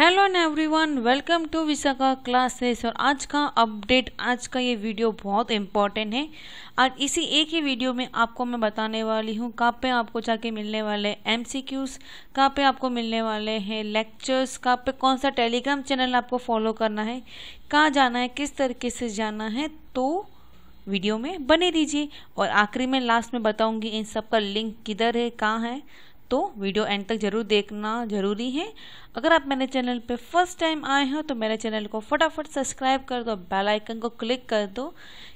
hello everyone welcome to Vishakha classes और आज का अपडेट आज का ये वीडियो बहुत इम्पॉर्टेंट है और इसी एक ही वीडियो में आपको मैं बताने वाली हूँ कहाँ पे आपको जाके मिलने वाले एम सी क्यूज़ कहाँ पे आपको मिलने वाले हैं लेक्चर्स कहाँ पे कौन सा टेलीग्राम चैनल आपको फॉलो करना है कहाँ जाना है किस तरीके से जाना है तो वीडियो में बने रहिए और आखिरी में लास्ट में बताऊँगी इन सब का लिंक किधर है कहाँ है तो वीडियो एंड तक जरूर देखना जरूरी है अगर आप मेरे चैनल पे फर्स्ट टाइम आए हो तो मेरे चैनल को फटाफट सब्सक्राइब कर दो बेल आइकन को क्लिक कर दो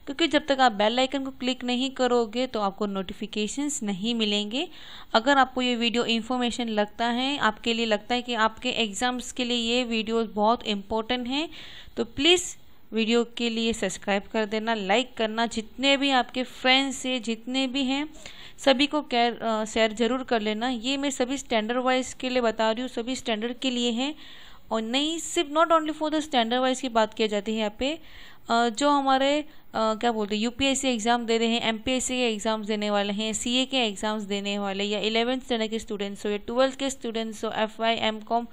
क्योंकि जब तक आप बेल आइकन को क्लिक नहीं करोगे तो आपको नोटिफिकेशंस नहीं मिलेंगे अगर आपको ये वीडियो इन्फॉर्मेशन लगता है आपके लिए लगता है कि आपके एग्ज़ाम्स के लिए ये वीडियो बहुत इम्पोर्टेंट हैं तो प्लीज़ वीडियो के लिए सब्सक्राइब कर देना लाइक करना जितने भी आपके फ्रेंड्स हैं जितने भी हैं सभी को कैर शेयर ज़रूर कर लेना ये मैं सभी स्टैंडर्ड वाइज के लिए बता रही हूँ सभी स्टैंडर्ड के लिए हैं और नहीं सिर्फ not only for the standard wise की बात की जाती है यहाँ पे जो हमारे क्या बोलते हैं यूपीएससी एग्ज़ाम दे रहे हैं एमपीएससी के एग्ज़ाम्स देने वाले हैं सीए के एग्ज़ाम्स देने वाले या इलेवेंथ स्टैंडर्ड के स्टूडेंट्स हो या ट्वेल्थ के स्टूडेंट्स हो एफ आई एम कॉम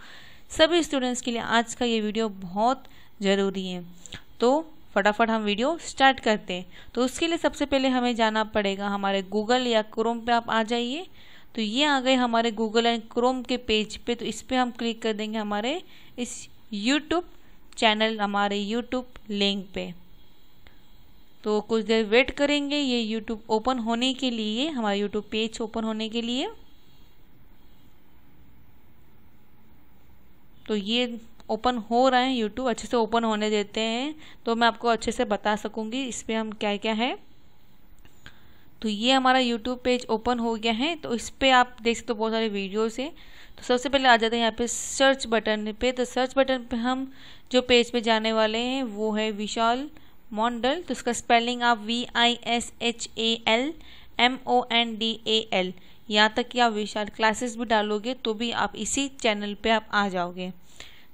सभी स्टूडेंट्स के लिए आज का ये वीडियो बहुत ज़रूरी है तो फटाफट हम वीडियो स्टार्ट करते हैं तो उसके लिए सबसे पहले हमें जाना पड़ेगा हमारे गूगल या क्रोम पे आप आ जाइए तो ये आ गए हमारे गूगल एंड क्रोम के पेज पे तो इस पर हम क्लिक कर देंगे हमारे इस यूट्यूब चैनल हमारे यूट्यूब लिंक पे तो कुछ देर वेट करेंगे ये यूट्यूब ओपन होने के लिए हमारे यूट्यूब पेज ओपन होने के लिए तो ये ओपन हो रहे हैं यूट्यूब अच्छे से ओपन होने देते हैं तो मैं आपको अच्छे से बता सकूंगी इस पर हम क्या क्या है तो ये हमारा यूट्यूब पेज ओपन हो गया है तो इस पर आप देख सकते हो बहुत सारे वीडियोज़ हैं तो सबसे पहले आ जाते हैं यहाँ पे सर्च बटन पे तो सर्च बटन पे हम जो पेज पे जाने वाले हैं वो है विशाल मॉन्डल तो उसका स्पेलिंग आप V I S H A L M O N D A L यहाँ तक कि आप विशाल क्लासेस भी डालोगे तो भी आप इसी चैनल पे आप आ जाओगे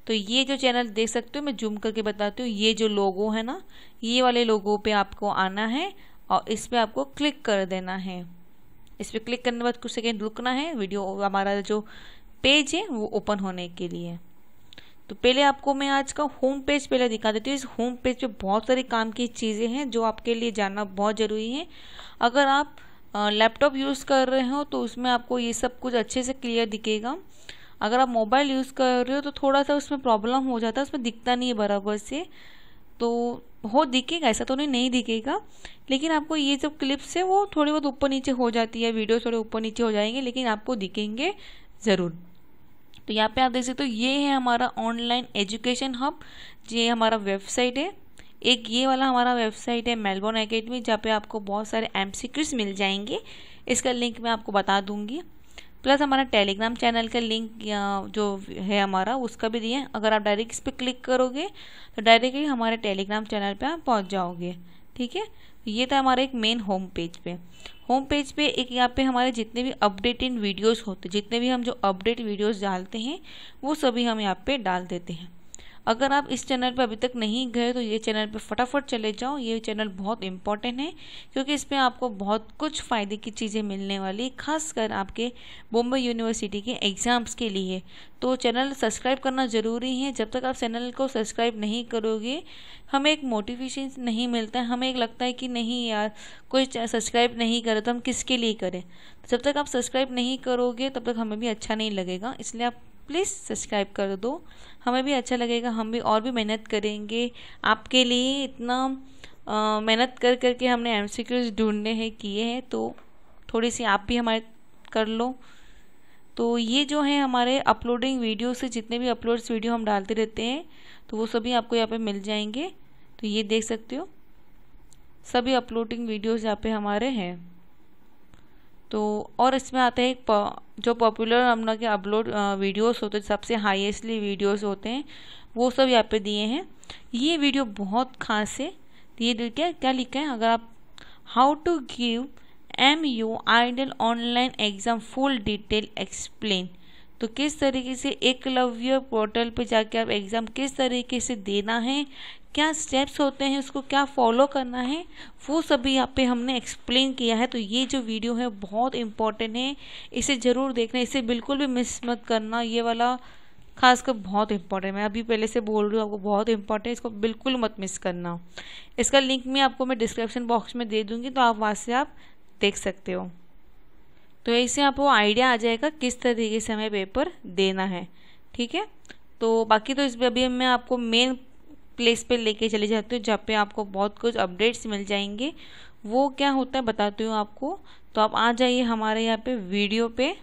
तो ये जो चैनल देख सकते हो मैं जूम करके बताती हूँ ये जो लोगो है ना ये वाले लोगो पे आपको आना है और इस पर आपको क्लिक कर देना है इस पर क्लिक करने के बाद कुछ सेकेंड रुकना है वीडियो हमारा जो पेज है वो ओपन होने के लिए तो पहले आपको मैं आज का होम पेज पहले दिखा देती हूँ इस होम पेज पे बहुत सारे काम की चीज़ें हैं जो आपके लिए जानना बहुत ज़रूरी है अगर आप लैपटॉप यूज़ कर रहे हो तो उसमें आपको ये सब कुछ अच्छे से क्लियर दिखेगा अगर आप मोबाइल यूज़ कर रहे हो तो थोड़ा सा उसमें प्रॉब्लम हो जाता है उसमें दिखता नहीं है बराबर से तो हो दिखेगा ऐसा तो नहीं नहीं दिखेगा लेकिन आपको ये जब क्लिप्स है वो थोड़ी बहुत ऊपर नीचे हो जाती है वीडियो थोड़े ऊपर नीचे हो जाएंगे लेकिन आपको दिखेंगे ज़रूर तो यहाँ पे आप देख सकते हो तो ये है हमारा ऑनलाइन एजुकेशन हब ये हमारा वेबसाइट है एक ये वाला हमारा वेबसाइट है मेलबोर्न अकेडमी जहाँ पे आपको बहुत सारे एम मिल जाएंगे इसका लिंक मैं आपको बता दूंगी प्लस हमारा टेलीग्राम चैनल का लिंक जो है हमारा उसका भी दिए अगर आप डायरेक्ट इस पर क्लिक करोगे तो डायरेक्टली हमारे टेलीग्राम चैनल पे आप पहुंच जाओगे ठीक है तो ये था हमारा एक मेन होम पेज पे होम पेज पे एक यहाँ पे हमारे जितने भी अपडेटेड वीडियोस होते जितने भी हम जो अपडेट वीडियोस डालते हैं वो सभी हम यहाँ पे डाल देते हैं अगर आप इस चैनल पर अभी तक नहीं गए तो ये चैनल पर फटाफट चले जाओ ये चैनल बहुत इंपॉर्टेंट है क्योंकि इसमें आपको बहुत कुछ फ़ायदे की चीज़ें मिलने वाली खासकर आपके बॉम्बे यूनिवर्सिटी के एग्ज़ाम्स के लिए तो चैनल सब्सक्राइब करना ज़रूरी है जब तक आप चैनल को सब्सक्राइब नहीं करोगे हमें एक मोटिवेशन नहीं मिलता है हमें एक लगता है कि नहीं यार कोई सब्सक्राइब नहीं करे तो हम किसके लिए करें जब तक आप सब्सक्राइब नहीं करोगे तब तक हमें भी अच्छा नहीं लगेगा इसलिए आप प्लीज़ सब्सक्राइब कर दो हमें भी अच्छा लगेगा हम भी और भी मेहनत करेंगे आपके लिए इतना मेहनत कर कर के हमने एम सी क्यूज ढूंढने हैं किए हैं तो थोड़ी सी आप भी हमारे कर लो तो ये जो है हमारे अपलोडिंग वीडियो से जितने भी अपलोड्स वीडियो हम डालते रहते हैं तो वो सभी आपको यहाँ पे मिल जाएंगे तो ये देख सकते हो सभी अपलोडिंग वीडियोज यहाँ पे हमारे हैं तो और इसमें आता है एक जो पॉपुलर हम लोग के अपलोड वीडियोस होते हैं सबसे हाईएस्टली वीडियोस होते हैं वो सब यहाँ पे दिए हैं ये वीडियो बहुत खास है ये क्या क्या लिखा है अगर आप how to give M U IDOL online exam full detail explain तो किस तरीके से एकलव्य पोर्टल पे जाके आप एग्ज़ाम किस तरीके से देना है क्या स्टेप्स होते हैं उसको क्या फॉलो करना है वो सभी यहाँ पे हमने एक्सप्लेन किया है तो ये जो वीडियो है बहुत इम्पॉर्टेंट है इसे ज़रूर देखना इसे बिल्कुल भी मिस मत करना ये वाला खासकर बहुत इंपॉर्टेंट मैं अभी पहले से बोल रही हूँ आपको बहुत इम्पॉर्टेंट है इसको बिल्कुल मत मिस करना इसका लिंक मैं आपको मैं डिस्क्रिप्शन बॉक्स में दे दूँगी तो आप वहाँ से आप देख सकते हो तो ऐसे आपको आइडिया आ जाएगा किस तरीके से हमें पेपर देना है ठीक है तो बाकी तो इस अभी मैं आपको मेन प्लेस पे लेके चले जाती हूँ जहाँ पे आपको बहुत कुछ अपडेट्स मिल जाएंगे वो क्या होता है बताती हूँ आपको तो आप आ जाइए हमारे यहाँ पे वीडियो पे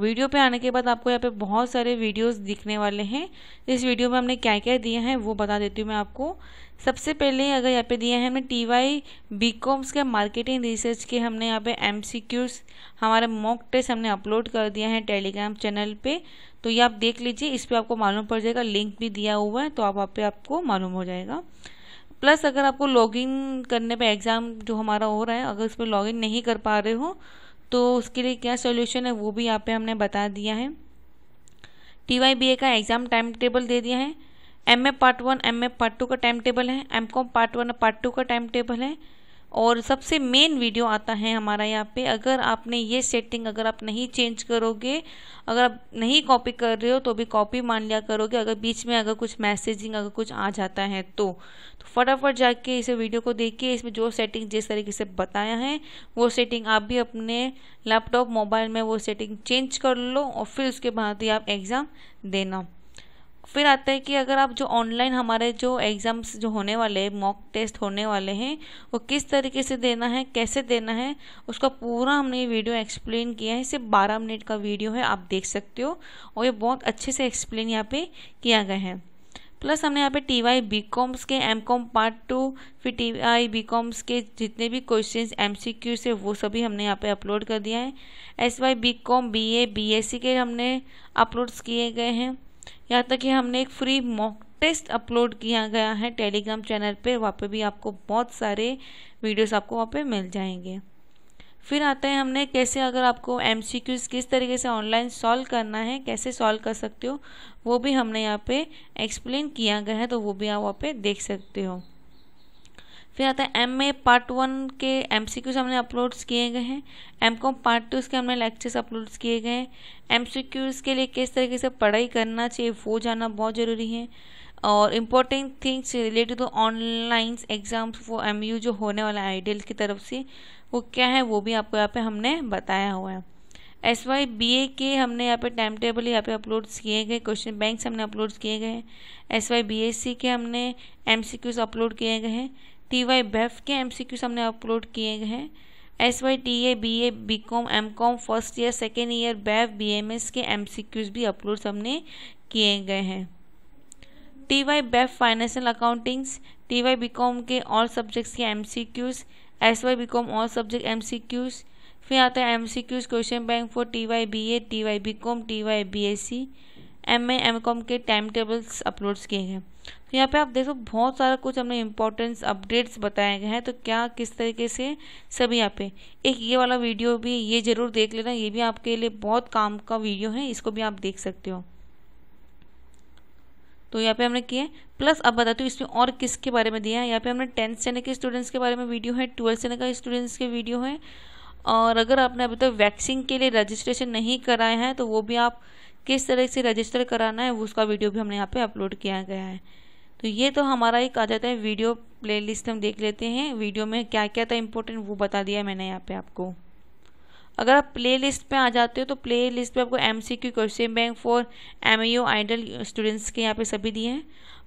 वीडियो पे आने के बाद आपको यहाँ पे बहुत सारे वीडियोस दिखने वाले हैं इस वीडियो में हमने क्या क्या दिया है वो बता देती हूँ मैं आपको सबसे पहले अगर यहाँ पे दिया है हमने टी वाई बी कॉम्स के मार्केटिंग रिसर्च के हमने यहाँ पे एम सी क्यूज़ हमारे मॉक टेस्ट हमने अपलोड कर दिया है टेलीग्राम चैनल पे तो ये आप देख लीजिए इस पर आपको मालूम पड़ जाएगा लिंक भी दिया हुआ है तो आप वहाँ पर आपको मालूम हो जाएगा प्लस अगर आपको लॉगिन करने पे एग्ज़ाम जो हमारा हो रहा है अगर उस पर लॉगिन नहीं कर पा रहे हो तो उसके लिए क्या सोल्यूशन है वो भी यहाँ पे हमने बता दिया है टी वाई बी ए का एग्ज़ाम टाइम टेबल दे दिया है M A part one M A part two का टाइम टेबल है M com part one part two का टाइम टेबल है और सबसे मेन वीडियो आता है हमारा यहाँ पे अगर आपने ये सेटिंग अगर आप नहीं चेंज करोगे अगर आप नहीं कॉपी कर रहे हो तो भी कॉपी मान लिया करोगे अगर बीच में अगर कुछ मैसेजिंग अगर कुछ आ जाता है तो, तो फटाफट जाके इसे वीडियो को देखिए इसमें जो सेटिंग जिस तरीके से बताया है वो सेटिंग आप भी अपने लैपटॉप मोबाइल में वो सेटिंग चेंज कर लो और फिर उसके बाद ही आप एग्ज़ाम देना फिर आता है कि अगर आप जो ऑनलाइन हमारे जो एग्ज़ाम्स जो होने वाले हैं मॉक टेस्ट होने वाले हैं वो किस तरीके से देना है कैसे देना है उसका पूरा हमने ये वीडियो एक्सप्लेन किया है सिर्फ बारह मिनट का वीडियो है आप देख सकते हो और ये बहुत अच्छे से एक्सप्लेन यहाँ पे किया गया है प्लस हमने यहाँ पे टी वाई बी कॉम्स के एम कॉम पार्ट टू फिर टी वाई बी कॉम्स के जितने भी क्वेश्चंस एम सी क्यू से वो सभी हमने यहाँ पे अपलोड कर दिया है S Y B com B A B S C के हमने अपलोड्स किए गए हैं यहाँ तक कि हमने एक फ्री मॉक टेस्ट अपलोड किया गया है टेलीग्राम चैनल पे वहाँ पे भी आपको बहुत सारे वीडियोस आपको वहाँ पे मिल जाएंगे फिर आते हैं हमने कैसे अगर आपको एम किस तरीके से ऑनलाइन सॉल्व करना है कैसे सॉल्व कर सकते हो वो भी हमने यहाँ पे एक्सप्लेन किया गया है तो वो भी आप वहाँ पे देख सकते हो फिर आता है एम ए पार्ट वन के एम सी क्यूज हमने अपलोड्स किए गए हैं एम कॉम पार्ट टू के हमने लेक्चर्स अपलोड्स किए गए हैं एम सी क्यूज के लिए किस तरीके से पढ़ाई करना चाहिए वो जानना बहुत ज़रूरी है और important things related to online exams वो एम यू जो होने वाला है आइडियल की तरफ से वो क्या है वो भी आपको यहाँ पे हमने बताया हुआ है एस वाई बी ए के हमने यहाँ पे टाइम टेबल यहाँ पे अपलोड्स किए गए क्वेश्चन बैंक्स हमने अपलोड्स किए गए हैं S Y B S C के हमने एम सी क्यूज अपलोड किए गए हैं टी वाई बेफ के एम सी क्यूज हमने अपलोड किए हैं S Y T A B A B com M com first year second year BAF B M S के एम सी क्यूज भी upload हमने किए गए हैं T Y BAF financial accountings T Y B com के all subjects के M C Qs S Y B com all subject M C Qs फिर आता है M C Qs question bank for T Y B A T Y B com T Y B S C M A M com के time tables upload किए हैं तो यहाँ पे आप देखो बहुत सारा कुछ हमने इम्पोर्टेंस अपडेट्स बताए गए हैं तो क्या किस तरीके से सभी यहाँ पे एक ये वाला वीडियो भी ये ज़रूर देख लेना ये भी आपके लिए बहुत काम का वीडियो है इसको भी आप देख सकते हो तो यहाँ पे हमने किए प्लस अब बताती हूँ इसमें और किसके बारे में दिया है यहाँ पे हमने टेंथ स्टैंडर्ड के स्टूडेंट्स के बारे में वीडियो है ट्वेल्थ स्टैंडर्ड का स्टूडेंट्स के वीडियो है और अगर आपने अभी तक तो वैक्सीन के लिए रजिस्ट्रेशन नहीं कराए हैं तो वो भी आप किस तरह से रजिस्टर कराना है उसका वीडियो भी हमने यहाँ पे अपलोड किया गया है तो ये तो हमारा एक आ जाता है वीडियो प्लेलिस्ट हम देख लेते हैं वीडियो में क्या क्या था इम्पोर्टेंट वो बता दिया मैंने यहाँ पे आपको अगर आप प्ले लिस्ट पर आ जाते हो तो प्ले लिस्ट पर आपको M C Q question bank for M U IDOL students के यहाँ पे सभी दिए हैं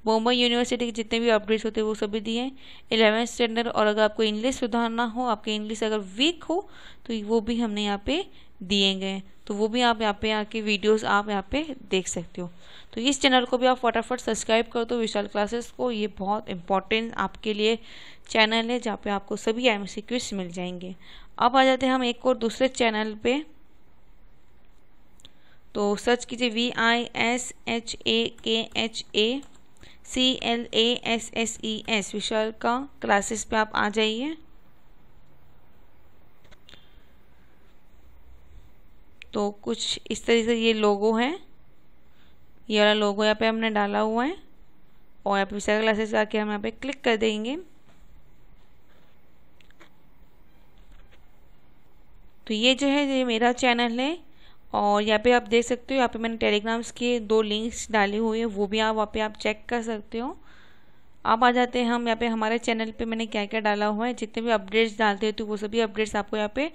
बॉम्बे यूनिवर्सिटी के जितने भी अपडेट्स होते हैं वो सभी दिए हैं एलेवेंथ स्टैंडर्ड और अगर आपको इंग्लिश सुधारना हो आपकी इंग्लिश अगर वीक हो तो वो भी हमने यहाँ पे दिए गए हैं तो वो भी आप यहाँ पे आके वीडियोस आप यहाँ पे देख सकते हो तो इस चैनल को भी आप फटाफट सब्सक्राइब कर दो विशाल क्लासेस को ये बहुत इंपॉर्टेंट आपके लिए चैनल है जहाँ पे आपको सभी एम मिल जाएंगे अब आ जाते हैं हम एक और दूसरे चैनल पे तो सर्च कीजिए V I S H A K H A C L A S S E S Vishal का क्लासेस पे आप आ जाइए तो कुछ इस तरह से ये लोगो है ये वाला लोगो यहाँ पे हमने डाला हुआ है और यहाँ पे सारे क्लासेस आके हम यहाँ पे क्लिक कर देंगे तो ये जो है ये मेरा चैनल है और यहाँ पे आप देख सकते हो यहाँ पे मैंने टेलीग्राम्स के दो लिंक्स डाले हुए हैं वो भी आप वहाँ पे आप चेक कर सकते हो आप आ जाते हैं हम यहाँ पे हमारे चैनल पे मैंने क्या क्या डाला हुआ है जितने भी अपडेट्स डालते हैं तो वो सभी अपडेट्स आपको यहाँ पे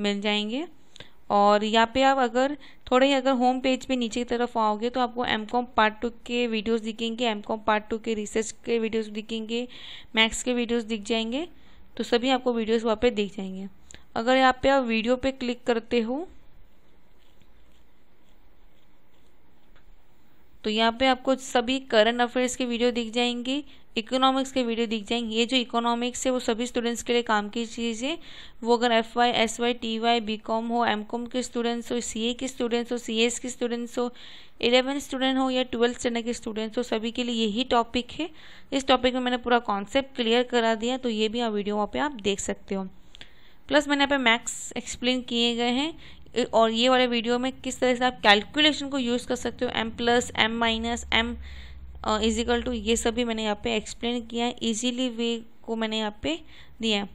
मिल जाएंगे और यहाँ पे आप अगर थोड़े ही अगर होम पेज पे नीचे की तरफ आओगे तो आपको एम कॉम पार्ट टू के वीडियोस दिखेंगे एम कॉम पार्ट टू के रिसर्च के वीडियोस दिखेंगे मैक्स के वीडियोस दिख जाएंगे तो सभी आपको वीडियोस वहाँ पे दिख जाएंगे अगर यहाँ पे आप वीडियो पे क्लिक करते हो तो यहाँ पे आपको सभी करंट अफेयर्स के वीडियो दिख जाएंगे इकोनॉमिक्स के वीडियो दिख जाएंगे ये जो इकोनॉमिक्स है वो सभी स्टूडेंट्स के लिए काम की चीज़ है वो अगर F Y S Y T Y B com हो एम कॉम के स्टूडेंट्स हो सी ए के स्टूडेंट्स हो सी एस के स्टूडेंट्स हो इलेवन स्टूडेंट हो या ट्वेल्थ स्टैंडर्ड के स्टूडेंट्स हो सभी के लिए यही टॉपिक है इस टॉपिक में मैंने पूरा कॉन्सेप्ट क्लियर करा दिया तो ये भी आप वीडियो वहाँ पर आप देख सकते हो प्लस मैंने यहाँ पे मैथ्स एक्सप्लेन किए गए हैं और ये वाले वीडियो में किस तरह से आप कैलकुलेशन को यूज़ कर सकते हो M plus M minus M equal to ये सभी मैंने यहाँ पे एक्सप्लेन किया है इजीली वे को मैंने यहाँ पे दिया है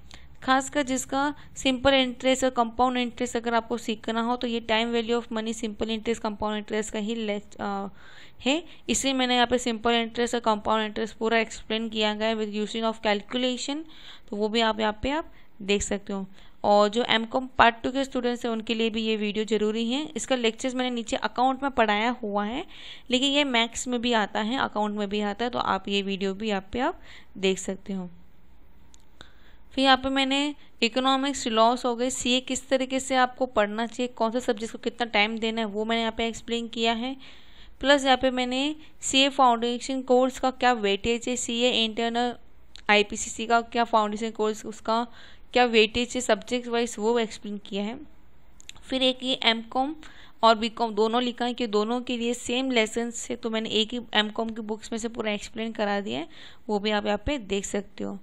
खासकर जिसका सिंपल इंटरेस्ट और कंपाउंड इंटरेस्ट अगर आपको सीखना हो तो ये time value of money simple interest compound interest का ही ले है इसलिए मैंने यहाँ पे सिंपल इंटरेस्ट और कंपाउंड इंटरेस्ट पूरा एक्सप्लेन किया गया है विद यूजिंग ऑफ कैलकुलेशन तो वो भी आप यहाँ पे आप देख सकते हो और जो एम कॉम पार्ट टू के स्टूडेंट्स हैं उनके लिए भी ये वीडियो ज़रूरी है इसका लेक्चर्स मैंने नीचे अकाउंट में पढ़ाया हुआ है लेकिन ये मैथ्स में भी आता है अकाउंट में भी आता है तो आप ये वीडियो भी यहाँ पे आप देख सकते हो फिर यहाँ पे मैंने इकोनॉमिक्स लॉस हो गए सीए किस तरीके से आपको पढ़ना चाहिए कौन से सब्जेक्ट को कितना टाइम देना है वो मैंने यहाँ पे एक्सप्लेन किया है प्लस यहाँ पे मैंने सीए फाउंडेशन कोर्स का क्या वेटेज है सीए इंटरनल आईपीसीसी का क्या फाउंडेशन कोर्स उसका क्या वेटेज से सब्जेक्ट वाइज वो एक्सप्लेन किया है फिर एक ये एम कॉम और बी कॉम दोनों लिखा है कि दोनों के लिए सेम लेसन है तो मैंने एक ही एम कॉम की बुक्स में से पूरा एक्सप्लेन करा दिया है वो भी आप यहाँ पे देख सकते हो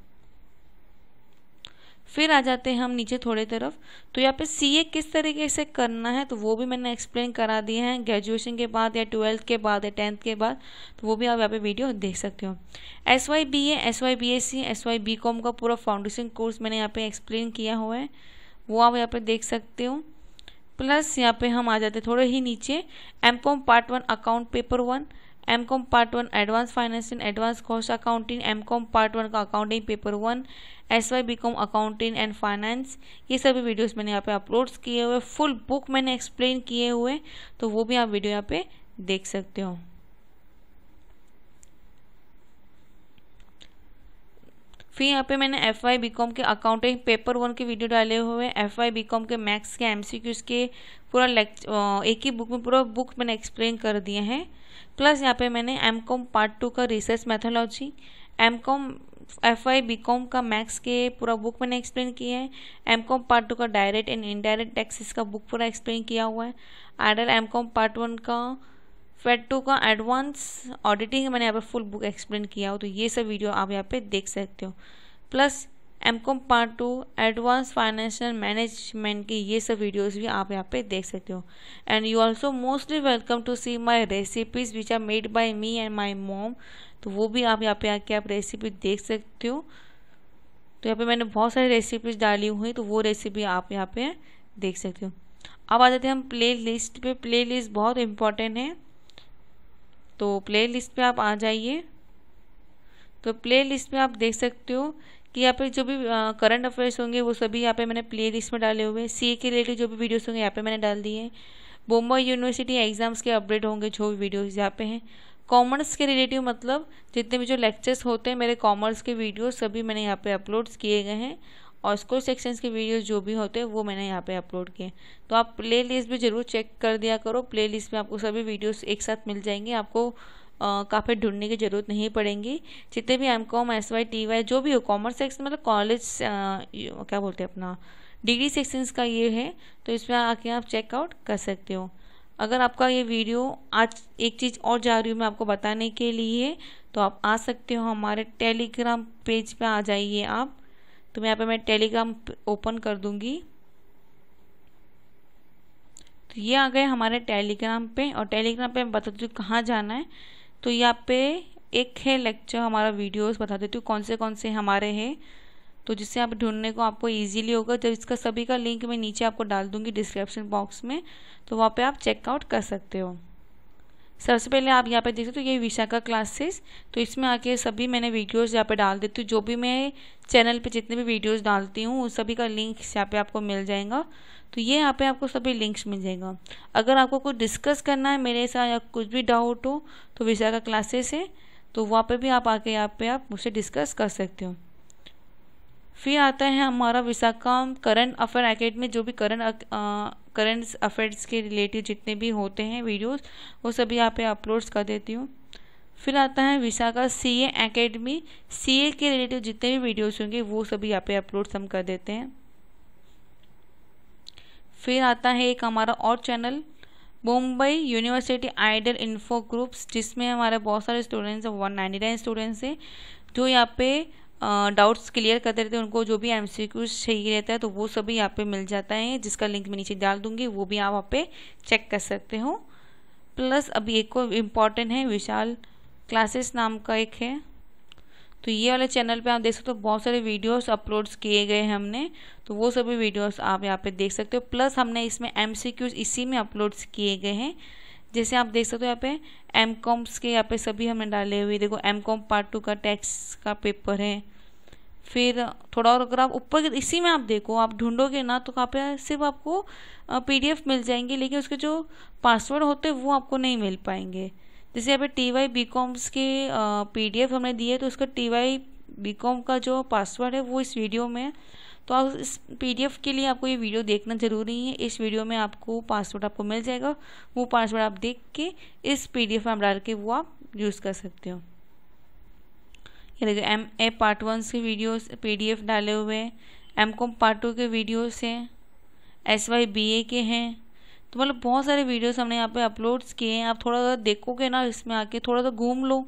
फिर आ जाते हैं हम नीचे थोड़े तरफ तो यहाँ पे सीए किस तरीके से करना है तो वो भी मैंने एक्सप्लेन करा दिए हैं ग्रेजुएशन के बाद या ट्वेल्थ के बाद या टेंथ के बाद तो वो भी आप यहाँ पे वीडियो देख सकते हो S Y B A S Y B S C S Y B com का पूरा फाउंडेशन कोर्स मैंने यहाँ पे एक्सप्लेन किया हुआ है वो आप यहाँ पे देख सकते हो प्लस यहाँ पे हम आ जाते हैं थोड़े ही नीचे M com part one account paper one M com part one advance finance in advance cost accounting M com part one का accounting paper one S Y B com accounting and finance ये सभी videos मैंने यहाँ पे uploads किए हुए full book मैंने explain किए हुए तो वो भी आप वीडियो यहाँ पे देख सकते हो फिर यहाँ पे मैंने एफ वाई बी कॉम के अकाउंटिंग पेपर वन के वीडियो डाले हुए हैं एफ वाई बी कॉम के मैथ्स के एम सी क्यूज़ के पूरा लेक्चर एक ही बुक में पूरा बुक मैंने एक्सप्लेन कर दिए हैं प्लस यहाँ पे मैंने एम कॉम पार्ट टू का research methodology M com F I B com का मैक्स के पूरा बुक मैंने एक्सप्लेन किया है एम कॉम पार्ट टू का डायरेक्ट एंड इनडायरेक्ट टैक्सेस का बुक पूरा एक्सप्लेन किया हुआ है IDOL M com part one का फेट टू का एडवांस ऑडिटिंग मैंने यहाँ पे फुल बुक एक्सप्लेन किया हो तो ये सब वीडियो आप यहाँ पे देख सकते हो plus M com part two advance financial management की ये सब वीडियोस भी आप यहाँ पे देख सकते हो and you also mostly welcome to see my recipes which are made by me and my mom तो वो भी आप यहाँ पे आके आप रेसिपी देख सकते हो तो यहाँ पे मैंने बहुत सारी रेसिपीज डाली हुई तो वो रेसिपी आप यहाँ पे देख सकते हो अब आ जाते हैं हम प्ले लिस्ट पे प्ले लिस्ट बहुत इम्पॉर्टेंट है तो प्ले लिस्ट पर आप आ जाइए तो प्ले लिस्ट में आप देख सकते हो कि यहाँ पे जो भी करंट अफेयर्स होंगे वो सभी यहाँ पे मैंने प्ले लिस्ट में डाले हुए हैं सी के रिलेटेड जो भी वीडियोस होंगे यहाँ पे मैंने डाल दिए हैं यूनिवर्सिटी एग्ज़ाम्स के अपडेट होंगे जो भी वीडियोज़ यहाँ पे हैं कॉमर्स के रिलेटिव मतलब जितने भी जो लेक्चर्स होते हैं मेरे कॉमर्स के वीडियो सभी मैंने यहाँ पे अपलोड किए गए हैं और स्कोर सेक्शंस के वीडियोज़ जो भी होते हैं वो मैंने यहाँ पे अपलोड किए तो आप प्ले लिस्ट भी ज़रूर चेक कर दिया करो प्ले लिस्ट में आपको सभी वीडियोस एक साथ मिल जाएंगे आपको काफ़ी ढूंढने की ज़रूरत नहीं पड़ेगी जितने भी M com S Y T Y जो भी हो कॉमर्स सेक्शन मतलब कॉलेज क्या बोलते हैं अपना डिग्री सेक्शंस का ये है तो इसमें आके आप चेकआउट कर सकते हो अगर आपका ये वीडियो आज एक चीज़ और जा रही हूँ मैं आपको बताने के लिए तो आप आ सकते हो हमारे टेलीग्राम पेज पे आ जाइए आप तो मैं यहाँ पे मैं टेलीग्राम ओपन कर दूँगी तो ये आ गए हमारे टेलीग्राम पे और टेलीग्राम पे मैं बताती हूँ कहाँ जाना है तो यहाँ पे एक है लेक्चर हमारा वीडियोस बता देती हूँ कौन से कौन से हमारे हैं तो जिससे आप ढूंढने को आपको इजीली होगा जब तो इसका सभी का लिंक मैं नीचे आपको डाल दूंगी डिस्क्रिप्शन बॉक्स में तो वहाँ पे आप चेकआउट कर सकते हो सबसे पहले आप यहाँ पे देख सकते हो ये विशाखा क्लासेस तो इसमें आके सभी मैंने वीडियोस यहाँ पे डाल देती हूँ जो भी मैं चैनल पे जितने भी वीडियोस डालती हूँ उन सभी का लिंक्स यहाँ पे आपको मिल जाएगा तो ये यहाँ पे आपको सभी लिंक्स मिल जाएगा अगर आपको कुछ डिस्कस करना है मेरे साथ या कुछ भी डाउट हो तो विशाखा क्लासेस है तो वहाँ पर भी आप आके यहाँ पर आप मुझसे डिस्कस कर सकते हो फिर आता है हमारा विशाखा करंट अफेयर एकेडमी जो भी करंट करंट अफेयर्स के रिलेटेड जितने भी होते हैं वीडियोस वो सभी यहाँ पे अपलोड्स कर देती हूँ फिर आता है विशाखा सी ए अकेडमी सी ए के रिलेटेड जितने भी वीडियोस होंगे वो सभी यहाँ पे अपलोड्स हम कर देते हैं फिर आता है एक हमारा और channel Mumbai university IDOL info groups जिसमें हमारे बहुत सारे students one ninety nine students हैं जो यहाँ पे डाउट्स क्लियर करते रहते हैं उनको जो भी एम चाहिए रहता है तो वो सभी यहाँ पे मिल जाता है जिसका लिंक मैं नीचे डाल दूंगी वो भी आप वहाँ पे चेक कर सकते हो प्लस अभी एक और इम्पॉर्टेंट है विशाल क्लासेस नाम का एक है तो ये वाले चैनल पे आप देख सकते हो बहुत सारे वीडियोस अपलोड्स किए गए हैं हमने तो वो सभी वीडियोस आप यहाँ पे देख सकते हो प्लस हमने इसमें एमसीक्यूज इसी में अपलोड्स किए गए हैं जैसे आप देख सकते हो यहाँ पे एम कॉम्स के यहाँ पे सभी हमने डाले हुए देखो एम कॉम पार्ट टू का टैक्स का पेपर है फिर थोड़ा और अगर आप ऊपर इसी में आप देखो आप ढूंढोगे ना तो कहाँ पे सिर्फ आपको पीडीएफ मिल जाएंगे लेकिन उसके जो पासवर्ड होते हैं वो आपको नहीं मिल पाएंगे जैसे यहाँ पे टी वाई बी कॉम्स के पी डी एफ हमने दिए तो उसका टी वाई बी कॉम का जो पासवर्ड है वो इस वीडियो में तो आप इस पीडीएफ के लिए आपको ये वीडियो देखना ज़रूरी है इस वीडियो में आपको पासवर्ड आपको मिल जाएगा वो पासवर्ड आप देख के इस पीडीएफ में आप डाल के वो आप यूज़ कर सकते हो ये देखो एम ए पार्ट वन से वीडियोस पीडीएफ डाले हुए हैं एम कॉम पार्ट टू के वीडियोस हैं एस वाई बी ए के हैं तो मतलब बहुत सारे वीडियोस हमने यहाँ पे अपलोड्स किए हैं आप थोड़ा सा देखोगे ना इसमें आके थोड़ा सा घूम लो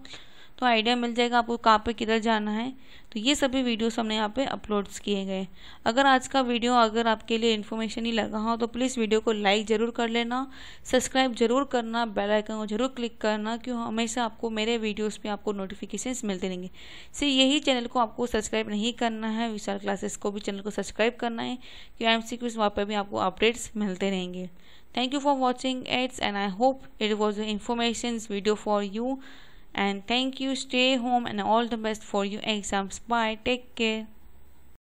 तो आइडिया मिल जाएगा आपको कहाँ पे किधर जाना है तो ये सभी वीडियोस हमने यहाँ पे अपलोड्स किए गए अगर आज का वीडियो अगर आपके लिए इन्फॉर्मेशन ही लगा हो तो प्लीज़ वीडियो को लाइक ज़रूर कर लेना सब्सक्राइब जरूर करना बेल आइकन को जरूर क्लिक करना क्यों हमेशा आपको मेरे वीडियोस पे आपको नोटिफिकेशन मिलते रहेंगे सिर्फ यही चैनल को आपको सब्सक्राइब नहीं करना है विशाल क्लासेस को भी चैनल को सब्सक्राइब करना है कि आई एम सी वहाँ पर भी आपको अपडेट्स मिलते रहेंगे thank you for watching ads and I hope it was information video for you and thank you stay home and all the best for your exams bye take care